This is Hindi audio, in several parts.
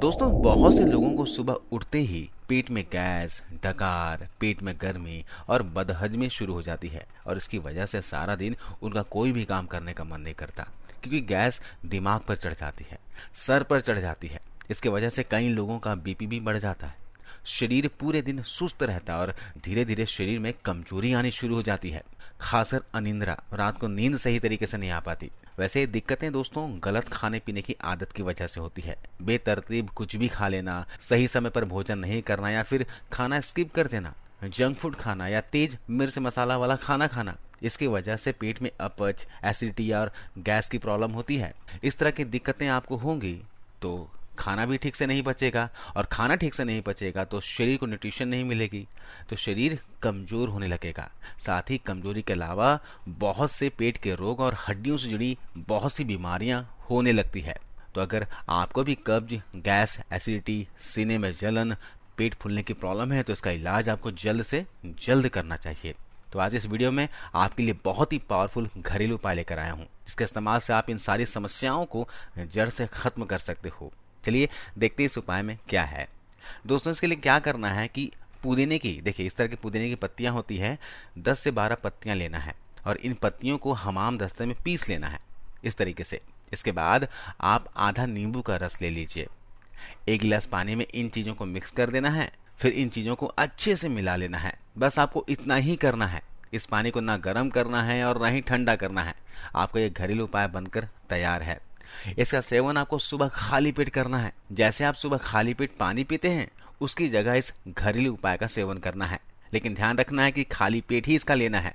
दोस्तों बहुत से लोगों को सुबह उठते ही पेट में गैस डकार पेट में गर्मी और बदहजमी शुरू हो जाती है और इसकी वजह से सारा दिन उनका कोई भी काम करने का मन नहीं करता क्योंकि गैस दिमाग पर चढ़ जाती है सर पर चढ़ जाती है इसके वजह से कई लोगों का बीपी भी बढ़ जाता है शरीर पूरे दिन सुस्त रहता है और धीरे धीरे शरीर में कमजोरी आनी शुरू हो जाती है खासकर अनिंद्रा रात को नींद सही तरीके से नहीं आ पाती वैसे दिक्कतें दोस्तों गलत खाने पीने की आदत की वजह से होती है बेतरतीब कुछ भी खा लेना सही समय पर भोजन नहीं करना या फिर खाना स्किप कर देना जंक फूड खाना या तेज मिर्च मसाला वाला खाना खाना इसकी वजह से पेट में अपच एसिडिटी और गैस की प्रॉब्लम होती है इस तरह की दिक्कतें आपको होंगी तो खाना भी ठीक से नहीं पचेगा और खाना ठीक से नहीं पचेगा तो शरीर को न्यूट्रिशन नहीं मिलेगी तो शरीर कमज़ोर होने लगेगा साथ ही कमज़ोरी के अलावा बहुत से पेट के रोग और हड्डियों से जुड़ी बहुत सी बीमारियां होने लगती है तो अगर आपको भी कब्ज गैस एसिडिटी सीने में जलन पेट फूलने की प्रॉब्लम है तो इसका इलाज आपको जल्द से जल्द करना चाहिए तो आज इस वीडियो में आपके लिए बहुत ही पावरफुल घरेलू उपाय लेकर आया हूँ जिसके इस्तेमाल से आप इन सारी समस्याओं को जड़ से खत्म कर सकते हो चलिए देखते हैं इस उपाय में क्या है दोस्तों इसके लिए क्या करना है कि पुदीने की देखिए इस तरह की पुदीने की पत्तियाँ होती है दस से बारह पत्तियाँ लेना है और इन पत्तियों को हमाम दस्ते में पीस लेना है इस तरीके से इसके बाद आप आधा नींबू का रस ले लीजिए एक गिलास पानी में इन चीज़ों को मिक्स कर देना है फिर इन चीज़ों को अच्छे से मिला लेना है बस आपको इतना ही करना है इस पानी को ना गर्म करना है और ना ही ठंडा करना है आपका ये घरेलू उपाय बनकर तैयार है इसका सेवन आपको सुबह खाली पेट करना है जैसे आप सुबह खाली पेट पानी पीते हैं उसकी जगह इस घरेलू उपाय का सेवन करना है लेकिन ध्यान रखना है कि खाली पेट ही इसका लेना है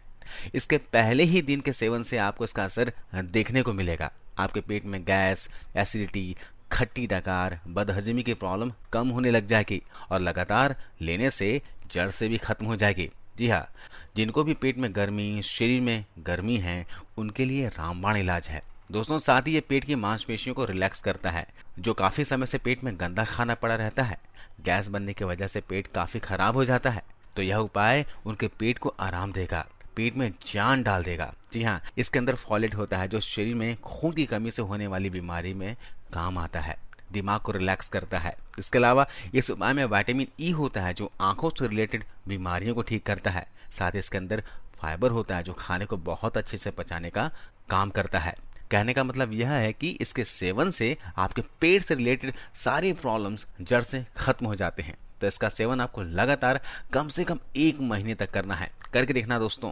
इसके पहले ही दिन के सेवन से आपको इसका असर देखने को मिलेगा आपके पेट में गैस एसिडिटी खट्टी डकार बदहजमी की प्रॉब्लम कम होने लग जाएगी और लगातार लेने से जड़ से भी खत्म हो जाएगी जी हाँ जिनको भी पेट में गर्मी शरीर में गर्मी है उनके लिए रामबाण इलाज है दोस्तों साथ ही ये पेट की मांसपेशियों को रिलैक्स करता है जो काफी समय से पेट में गंदा खाना पड़ा रहता है गैस बनने की वजह से पेट काफी खराब हो जाता है तो यह उपाय उनके पेट को आराम देगा पेट में जान डाल देगा जी हाँ इसके अंदर फॉलेट होता है जो शरीर में खून की कमी से होने वाली बीमारी में काम आता है दिमाग को रिलैक्स करता है इसके अलावा इस उपाय में वाइटामिन ई e होता है जो आंखों से रिलेटेड बीमारियों को ठीक करता है साथ ही इसके अंदर फाइबर होता है जो खाने को बहुत अच्छे से पचाने का काम करता है कहने का मतलब यह है कि इसके सेवन से आपके पेट से रिलेटेड सारे प्रॉब्लम्स जड़ से खत्म हो जाते हैं तो इसका सेवन आपको लगातार कम से कम एक महीने तक करना है करके देखना दोस्तों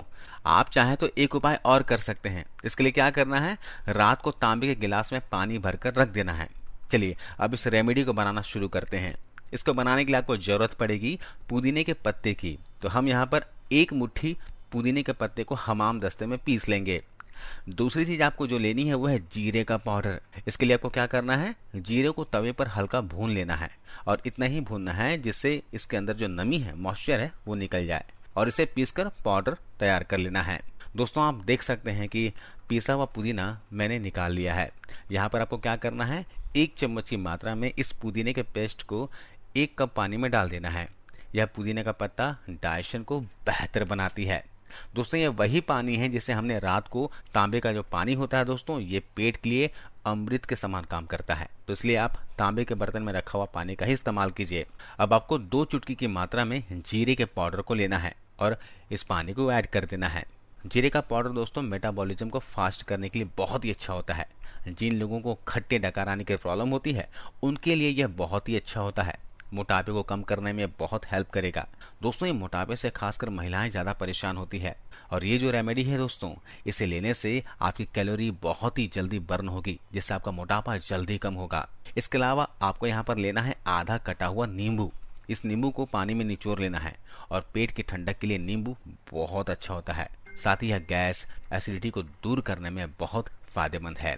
आप चाहें तो एक उपाय और कर सकते हैं इसके लिए क्या करना है रात को तांबे के गिलास में पानी भरकर रख देना है चलिए अब इस रेमेडी को बनाना शुरू करते हैं इसको बनाने के लिए आपको ज़रूरत पड़ेगी पुदीने के पत्ते की तो हम यहाँ पर एक मुट्ठी पुदीने के पत्ते को हमाम दस्ते में पीस लेंगे दूसरी चीज आपको जो लेनी है वो है जीरे का पाउडर इसके लिए आपको क्या करना है जीरे को तवे पर हल्का भून लेना है और इतना ही भूनना है जिससे इसके अंदर जो नमी है मॉइस्चर है वो निकल जाए और इसे पीसकर पाउडर तैयार कर लेना है दोस्तों आप देख सकते हैं कि पीसा हुआ पुदीना मैंने निकाल लिया है यहाँ पर आपको क्या करना है एक चम्मच की मात्रा में इस पुदीने के पेस्ट को एक कप पानी में डाल देना है यह पुदीने का पत्ता डाइशन को बेहतर बनाती है दोस्तों ये वही पानी है जिसे हमने रात को तांबे का जो पानी होता है दोस्तों ये पेट के लिए अमृत के समान काम करता है तो इसलिए आप तांबे के बर्तन में रखा हुआ पानी का ही इस्तेमाल कीजिए अब आपको दो चुटकी की मात्रा में जीरे के पाउडर को लेना है और इस पानी को ऐड कर देना है जीरे का पाउडर दोस्तों मेटाबॉलिज्म को फास्ट करने के लिए बहुत ही अच्छा होता है जिन लोगों को खट्टे डकार आने की प्रॉब्लम होती है उनके लिए यह बहुत ही अच्छा होता है मोटापे को कम करने में बहुत हेल्प करेगा दोस्तों ये मोटापे से खासकर महिलाएं ज़्यादा परेशान होती है और ये जो रेमेडी है दोस्तों इसे लेने से आपकी कैलोरी बहुत ही जल्दी बर्न होगी जिससे आपका मोटापा जल्दी कम होगा इसके अलावा आपको यहाँ पर लेना है आधा कटा हुआ नींबू इस नींबू को पानी में निचोड़ लेना है और पेट की ठंडक के लिए नींबू बहुत अच्छा होता है साथ ही यह गैस एसिडिटी को दूर करने में बहुत फायदेमंद है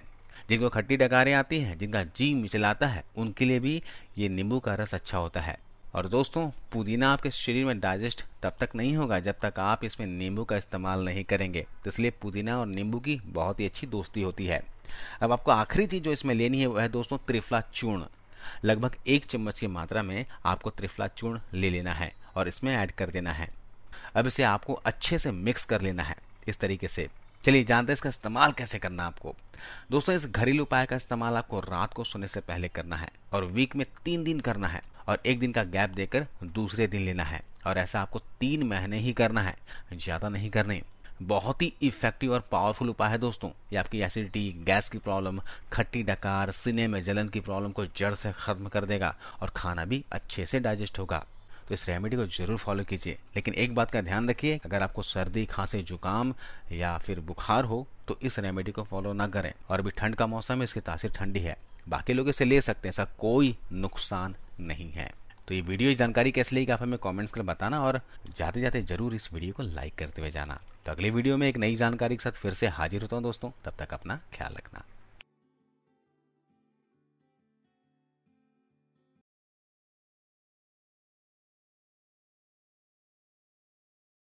जिनको खट्टी डकारें आती हैं जिनका जी मिचलाता है उनके लिए भी ये नींबू का रस अच्छा होता है और दोस्तों पुदीना आपके शरीर में डाइजेस्ट तब तक नहीं होगा जब तक आप इसमें नींबू का इस्तेमाल नहीं करेंगे तो इसलिए पुदीना और नींबू की बहुत ही अच्छी दोस्ती होती है अब आपको आखिरी चीज़ जो इसमें लेनी है वह है दोस्तों त्रिफला चूर्ण लगभग एक चम्मच की मात्रा में आपको त्रिफला चूर्ण ले लेना है और इसमें ऐड कर देना है अब इसे आपको अच्छे से मिक्स कर लेना है इस तरीके से चलिए जानते हैं इसका इस्तेमाल कैसे करना है आपको दोस्तों इस घरेलू उपाय का इस्तेमाल आपको रात को सोने से पहले करना है और वीक में तीन दिन करना है और एक दिन का गैप देकर दूसरे दिन लेना है और ऐसा आपको तीन महीने ही करना है ज़्यादा नहीं करने बहुत ही इफेक्टिव और पावरफुल उपाय है दोस्तों ये आपकी एसिडिटी गैस की प्रॉब्लम खट्टी डकार सीने में जलन की प्रॉब्लम को जड़ से खत्म कर देगा और खाना भी अच्छे से डाइजेस्ट होगा तो इस रेमेडी को जरूर फॉलो कीजिए लेकिन एक बात का ध्यान रखिए अगर आपको सर्दी खांसी जुकाम या फिर बुखार हो तो इस रेमेडी को फॉलो ना करें और अभी ठंड का मौसम है इसकी तासीर ठंडी है बाकी लोग इसे ले सकते हैं ऐसा कोई नुकसान नहीं है तो ये वीडियो जानकारी कैसे लेगी आप हमें कॉमेंट्स कर बताना और जाते जाते जरूर इस वीडियो को लाइक करते हुए जाना तो अगले वीडियो में एक नई जानकारी के साथ फिर से हाजिर होता हूँ दोस्तों तब तक अपना ख्याल रखना